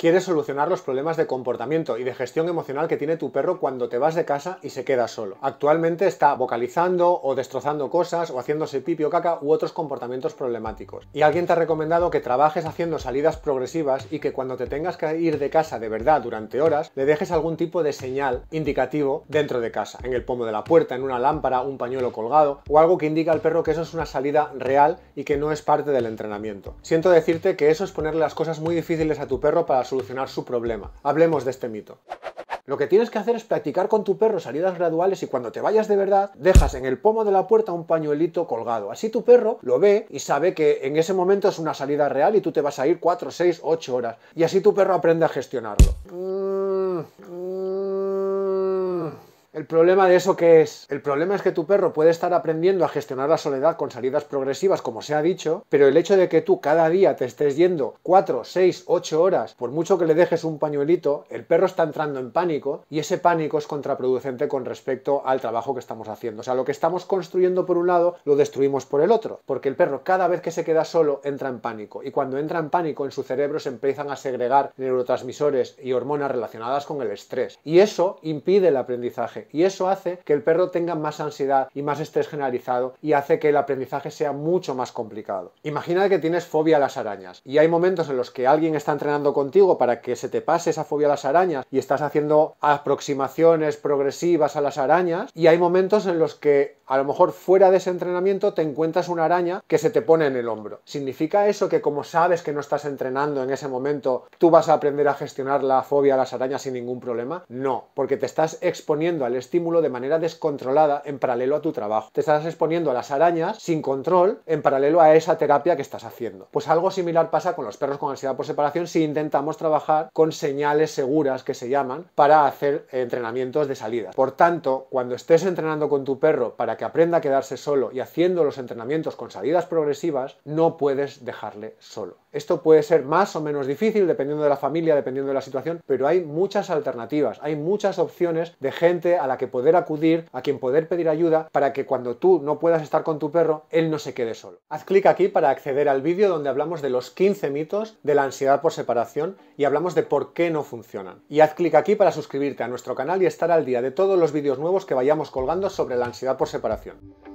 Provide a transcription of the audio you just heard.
Quieres solucionar los problemas de comportamiento y de gestión emocional que tiene tu perro cuando te vas de casa y se queda solo. Actualmente está vocalizando o destrozando cosas o haciéndose pipi o caca u otros comportamientos problemáticos. Y alguien te ha recomendado que trabajes haciendo salidas progresivas y que cuando te tengas que ir de casa de verdad durante horas, le dejes algún tipo de señal indicativo dentro de casa, en el pomo de la puerta, en una lámpara, un pañuelo colgado o algo que indica al perro que eso es una salida real y que no es parte del entrenamiento. Siento decirte que eso es ponerle las cosas muy difíciles a tu perro para solucionar su problema. Hablemos de este mito. Lo que tienes que hacer es practicar con tu perro salidas graduales y cuando te vayas de verdad, dejas en el pomo de la puerta un pañuelito colgado. Así tu perro lo ve y sabe que en ese momento es una salida real y tú te vas a ir 4, 6, 8 horas. Y así tu perro aprende a gestionarlo. Mm, mm. El problema de eso que es, el problema es que tu perro puede estar aprendiendo a gestionar la soledad con salidas progresivas, como se ha dicho, pero el hecho de que tú cada día te estés yendo 4, 6, 8 horas, por mucho que le dejes un pañuelito, el perro está entrando en pánico y ese pánico es contraproducente con respecto al trabajo que estamos haciendo. O sea, lo que estamos construyendo por un lado, lo destruimos por el otro, porque el perro cada vez que se queda solo entra en pánico y cuando entra en pánico en su cerebro se empiezan a segregar neurotransmisores y hormonas relacionadas con el estrés y eso impide el aprendizaje y eso hace que el perro tenga más ansiedad y más estrés generalizado y hace que el aprendizaje sea mucho más complicado. Imagina que tienes fobia a las arañas y hay momentos en los que alguien está entrenando contigo para que se te pase esa fobia a las arañas y estás haciendo aproximaciones progresivas a las arañas y hay momentos en los que a lo mejor fuera de ese entrenamiento te encuentras una araña que se te pone en el hombro. ¿Significa eso que como sabes que no estás entrenando en ese momento, tú vas a aprender a gestionar la fobia a las arañas sin ningún problema? No, porque te estás exponiendo al estímulo de manera descontrolada en paralelo a tu trabajo. Te estás exponiendo a las arañas sin control en paralelo a esa terapia que estás haciendo. Pues algo similar pasa con los perros con ansiedad por separación si intentamos trabajar con señales seguras que se llaman para hacer entrenamientos de salida. Por tanto, cuando estés entrenando con tu perro para que aprenda a quedarse solo y haciendo los entrenamientos con salidas progresivas, no puedes dejarle solo. Esto puede ser más o menos difícil dependiendo de la familia, dependiendo de la situación, pero hay muchas alternativas, hay muchas opciones de gente a la que poder acudir, a quien poder pedir ayuda para que cuando tú no puedas estar con tu perro, él no se quede solo. Haz clic aquí para acceder al vídeo donde hablamos de los 15 mitos de la ansiedad por separación y hablamos de por qué no funcionan. Y haz clic aquí para suscribirte a nuestro canal y estar al día de todos los vídeos nuevos que vayamos colgando sobre la ansiedad por separación.